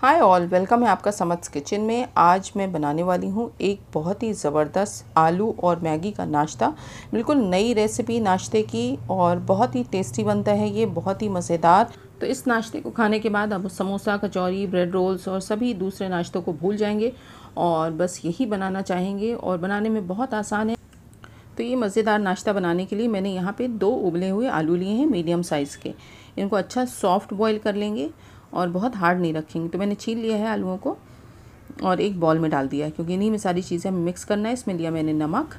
hi all welcome है आपका समझ किचन में आज मैं बनाने वाली हूँ एक बहुत ही ज़बरदस्त आलू और मैगी का नाश्ता बिल्कुल नई रेसिपी नाश्ते की और बहुत ही टेस्टी बनता है ये बहुत ही मज़ेदार तो इस नाश्ते को खाने के बाद आप समोसा कचौरी ब्रेड रोल्स और सभी दूसरे नाश्तों को भूल जाएंगे और बस यही बनाना चाहेंगे और बनाने में बहुत आसान है तो ये मज़ेदार नाश्ता बनाने के लिए मैंने यहाँ पर दो उबले हुए आलू लिए हैं मीडियम साइज़ के इनको अच्छा सॉफ्ट बॉयल कर लेंगे और बहुत हार्ड नहीं रखेंगे तो मैंने छील लिया है आलूओं को और एक बॉल में डाल दिया है क्योंकि इन्हीं में सारी चीज़ें मिक्स करना है इसमें लिया मैंने नमक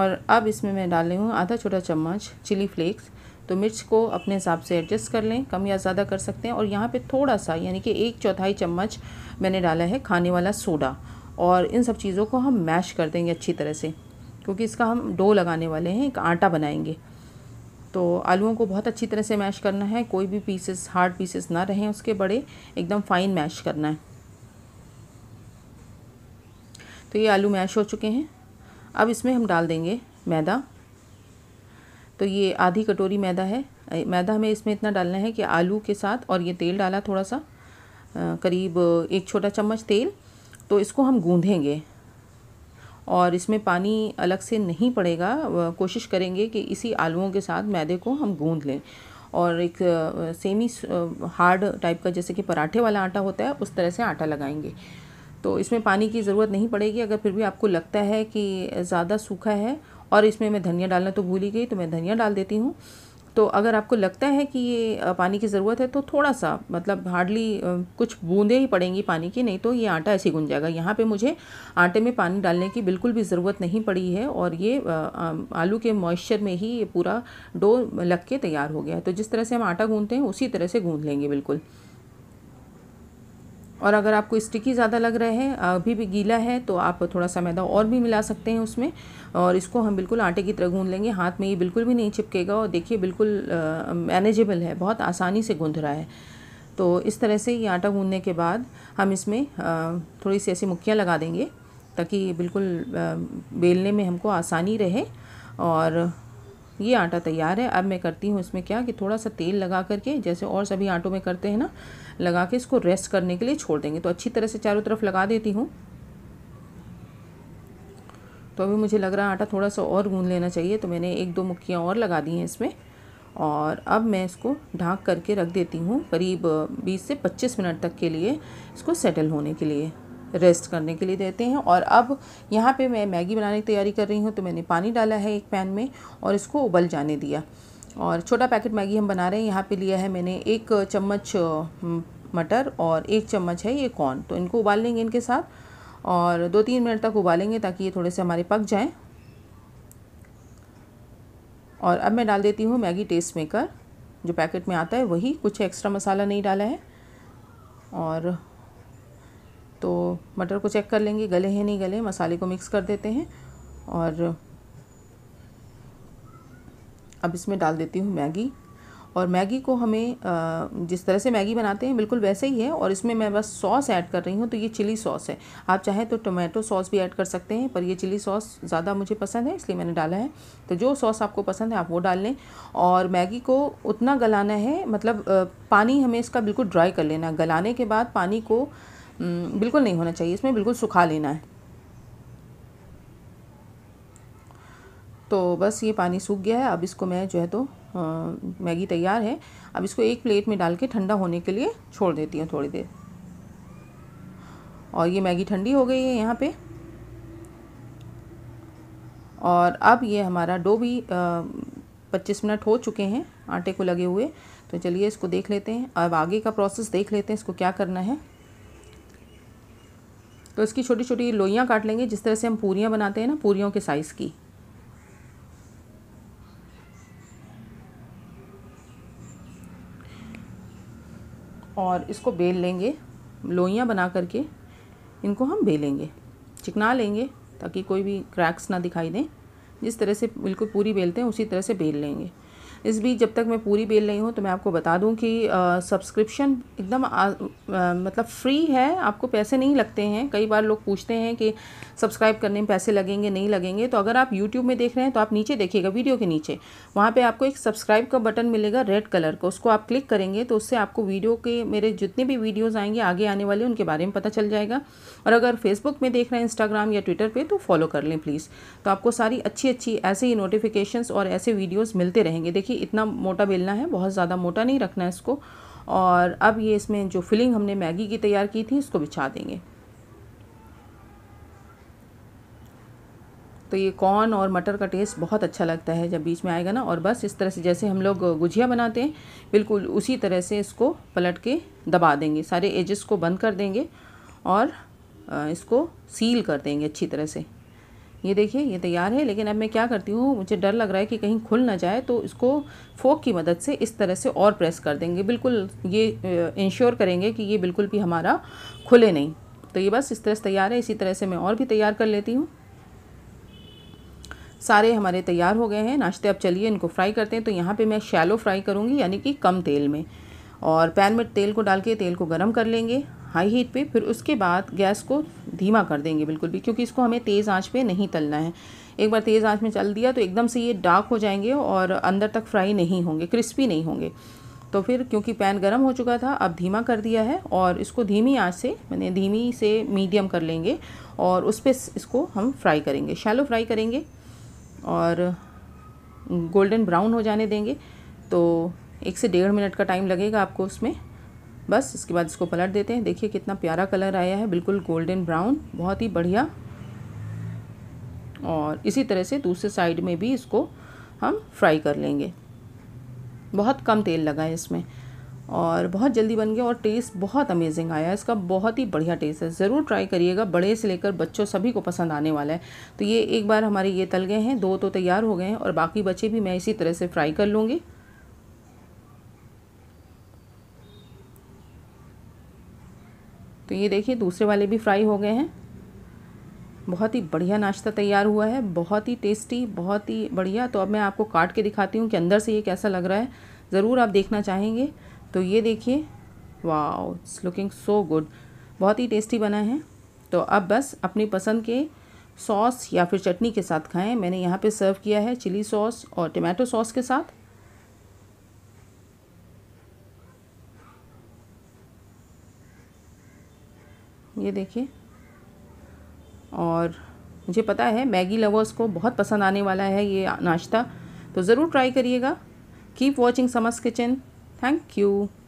और अब इसमें मैं डाल रही हूँ आधा छोटा चम्मच चिली फ्लेक्स तो मिर्च को अपने हिसाब से एडजस्ट कर लें कम या ज़्यादा कर सकते हैं और यहाँ पे थोड़ा सा यानी कि एक चौथाई चम्मच मैंने डाला है खाने वाला सोडा और इन सब चीज़ों को हम मैश कर देंगे अच्छी तरह से क्योंकि इसका हम डो लगाने वाले हैं एक आटा बनाएंगे तो आलूओं को बहुत अच्छी तरह से मैश करना है कोई भी पीसेस हार्ड पीसेस ना रहें उसके बड़े एकदम फाइन मैश करना है तो ये आलू मैश हो चुके हैं अब इसमें हम डाल देंगे मैदा तो ये आधी कटोरी मैदा है मैदा हमें इसमें इतना डालना है कि आलू के साथ और ये तेल डाला थोड़ा सा करीब एक छोटा चम्मच तेल तो इसको हम गूँधेंगे और इसमें पानी अलग से नहीं पड़ेगा कोशिश करेंगे कि इसी आलूओं के साथ मैदे को हम गूँध लें और एक सेमी हार्ड टाइप का जैसे कि पराठे वाला आटा होता है उस तरह से आटा लगाएंगे तो इसमें पानी की ज़रूरत नहीं पड़ेगी अगर फिर भी आपको लगता है कि ज़्यादा सूखा है और इसमें मैं धनिया डालना तो भूल ही गई तो मैं धनिया डाल देती हूँ तो अगर आपको लगता है कि ये पानी की ज़रूरत है तो थोड़ा सा मतलब हार्डली कुछ बूंदें ही पड़ेंगी पानी की नहीं तो ये आटा ऐसे गुन जाएगा यहाँ पे मुझे आटे में पानी डालने की बिल्कुल भी ज़रूरत नहीं पड़ी है और ये आलू के मॉइस्चर में ही ये पूरा डो लग के तैयार हो गया है तो जिस तरह से हम आटा गूँधते हैं उसी तरह से गूँध लेंगे बिल्कुल और अगर आपको स्टिकी ज़्यादा लग रहा है अभी भी गीला है तो आप थोड़ा सा मैदा और भी मिला सकते हैं उसमें और इसको हम बिल्कुल आटे की तरह गूँध लेंगे हाथ में ये बिल्कुल भी नहीं चिपकेगा और देखिए बिल्कुल मैनेजेबल है बहुत आसानी से गूँध रहा है तो इस तरह से ये आटा गूँधने के बाद हम इसमें थोड़ी सी ऐसी मुक्कियाँ लगा देंगे ताकि बिल्कुल बेलने में हमको आसानी रहे और ये आटा तैयार है अब मैं करती हूँ इसमें क्या कि थोड़ा सा तेल लगा करके जैसे और सभी आटों में करते हैं ना लगा के इसको रेस्ट करने के लिए छोड़ देंगे तो अच्छी तरह से चारों तरफ लगा देती हूँ तो अभी मुझे लग रहा है आटा थोड़ा सा और गूँध लेना चाहिए तो मैंने एक दो मक्खियाँ और लगा दी हैं इसमें और अब मैं इसको ढाँक करके रख देती हूँ करीब बीस से पच्चीस मिनट तक के लिए इसको सेटल होने के लिए रेस्ट करने के लिए देते हैं और अब यहाँ पे मैं मैगी बनाने की तैयारी कर रही हूँ तो मैंने पानी डाला है एक पैन में और इसको उबल जाने दिया और छोटा पैकेट मैगी हम बना रहे हैं यहाँ पे लिया है मैंने एक चम्मच मटर और एक चम्मच है ये कॉर्न तो इनको उबाल लेंगे इनके साथ और दो तीन मिनट तक उबालेंगे ताकि ये थोड़े से हमारे पक जाएँ और अब मैं डाल देती हूँ मैगी टेस्ट मेकर जो पैकेट में आता है वही कुछ एक्स्ट्रा मसाला नहीं डाला है और तो मटर को चेक कर लेंगे गले हैं नहीं गले मसाले को मिक्स कर देते हैं और अब इसमें डाल देती हूँ मैगी और मैगी को हमें जिस तरह से मैगी बनाते हैं बिल्कुल वैसे ही है और इसमें मैं बस सॉस ऐड कर रही हूँ तो ये चिली सॉस है आप चाहें तो टोमेटो सॉस भी ऐड कर सकते हैं पर ये चिली सॉस ज़्यादा मुझे पसंद है इसलिए मैंने डाला है तो जो सॉस आपको पसंद है आप वो डाल लें और मैगी को उतना गलाना है मतलब पानी हमें इसका बिल्कुल ड्राई कर लेना गलाने के बाद पानी को हम्म, बिल्कुल नहीं होना चाहिए इसमें बिल्कुल सुखा लेना है तो बस ये पानी सूख गया है अब इसको मैं जो है तो मैगी तैयार है अब इसको एक प्लेट में डाल के ठंडा होने के लिए छोड़ देती हूँ थोड़ी देर और ये मैगी ठंडी हो गई है यहाँ पे और अब ये हमारा डो भी पच्चीस मिनट हो चुके हैं आटे को लगे हुए तो चलिए इसको देख लेते हैं अब आगे का प्रोसेस देख लेते हैं इसको क्या करना है तो इसकी छोटी छोटी लोइयाँ काट लेंगे जिस तरह से हम पूरियाँ बनाते हैं ना पूरियों के साइज़ की और इसको बेल लेंगे लोइयाँ बना करके इनको हम बेलेंगे चिकना लेंगे ताकि कोई भी क्रैक्स ना दिखाई दें जिस तरह से बिल्कुल पूरी बेलते हैं उसी तरह से बेल लेंगे इस बीच जब तक मैं पूरी बेल नहीं हूँ तो मैं आपको बता दूँ कि सब्सक्रिप्शन एकदम मतलब फ्री है आपको पैसे नहीं लगते हैं कई बार लोग पूछते हैं कि सब्सक्राइब करने में पैसे लगेंगे नहीं लगेंगे तो अगर आप यूट्यूब में देख रहे हैं तो आप नीचे देखिएगा वीडियो के नीचे वहाँ पर आपको एक सब्सक्राइब का बटन मिलेगा रेड कलर का उसको आप क्लिक करेंगे तो उससे आपको वीडियो के मेरे जितने भी वीडियोज़ आएंगे आगे आने वाले उनके बारे में पता चल जाएगा और अगर फेसबुक में देख रहे हैं इंस्टाग्राम या ट्विटर पर तो फॉलो कर लें प्लीज़ तो आपको सारी अच्छी अच्छी ऐसे ही नोटिफिकेशंस और ऐसे वीडियोज़ मिलते रहेंगे देखिए देखिए इतना मोटा बेलना है बहुत ज़्यादा मोटा नहीं रखना है इसको और अब ये इसमें जो फिलिंग हमने मैगी की तैयार की थी इसको बिछा देंगे तो ये कॉर्न और मटर का टेस्ट बहुत अच्छा लगता है जब बीच में आएगा ना और बस इस तरह से जैसे हम लोग गुजिया बनाते हैं बिल्कुल उसी तरह से इसको पलट के दबा देंगे सारे एजेस को बंद कर देंगे और इसको सील कर देंगे अच्छी तरह से ये देखिए ये तैयार है लेकिन अब मैं क्या करती हूँ मुझे डर लग रहा है कि कहीं खुल ना जाए तो इसको फोक की मदद से इस तरह से और प्रेस कर देंगे बिल्कुल ये इंश्योर करेंगे कि ये बिल्कुल भी हमारा खुले नहीं तो ये बस इस तरह से तैयार है इसी तरह से मैं और भी तैयार कर लेती हूँ सारे हमारे तैयार हो गए हैं नाश्ते अब चलिए इनको फ्राई करते हैं तो यहाँ पर मैं शैलो फ्राई करूँगी यानी कि कम तेल में और पैन में तेल को डाल के तेल को गर्म कर लेंगे हाई हीट पे फिर उसके बाद गैस को धीमा कर देंगे बिल्कुल भी क्योंकि इसको हमें तेज़ आंच पे नहीं तलना है एक बार तेज़ आंच में चल दिया तो एकदम से ये डार्क हो जाएंगे और अंदर तक फ्राई नहीं होंगे क्रिस्पी नहीं होंगे तो फिर क्योंकि पैन गर्म हो चुका था अब धीमा कर दिया है और इसको धीमी आँच से मैंने धीमी से मीडियम कर लेंगे और उस पर इसको हम फ्राई करेंगे शैलो फ्राई करेंगे और गोल्डन ब्राउन हो जाने देंगे तो एक से डेढ़ मिनट का टाइम लगेगा आपको उसमें बस इसके बाद इसको पलट देते हैं देखिए कितना प्यारा कलर आया है बिल्कुल गोल्डन ब्राउन बहुत ही बढ़िया और इसी तरह से दूसरे साइड में भी इसको हम फ्राई कर लेंगे बहुत कम तेल लगा है इसमें और बहुत जल्दी बन गया और टेस्ट बहुत अमेजिंग आया इसका बहुत ही बढ़िया टेस्ट है ज़रूर ट्राई करिएगा बड़े से लेकर बच्चों सभी को पसंद आने वाला है तो ये एक बार हमारे ये तल गए हैं दो तो तैयार हो गए हैं और बाकी बच्चे भी मैं इसी तरह से फ्राई कर लूँगी तो ये देखिए दूसरे वाले भी फ्राई हो गए हैं बहुत ही बढ़िया नाश्ता तैयार हुआ है बहुत ही टेस्टी बहुत ही बढ़िया तो अब मैं आपको काट के दिखाती हूँ कि अंदर से ये कैसा लग रहा है ज़रूर आप देखना चाहेंगे तो ये देखिए wow it's looking so good बहुत ही टेस्टी बना है तो अब बस अपनी पसंद के सॉस या फिर चटनी के साथ खाएं मैंने यहाँ पे सर्व किया है चिली सॉस और टमाटो सॉस के साथ ये देखिए और मुझे पता है मैगी लवर्स को बहुत पसंद आने वाला है ये नाश्ता तो ज़रूर ट्राई करिएगा कीप वॉचिंग समस किचन थैंक यू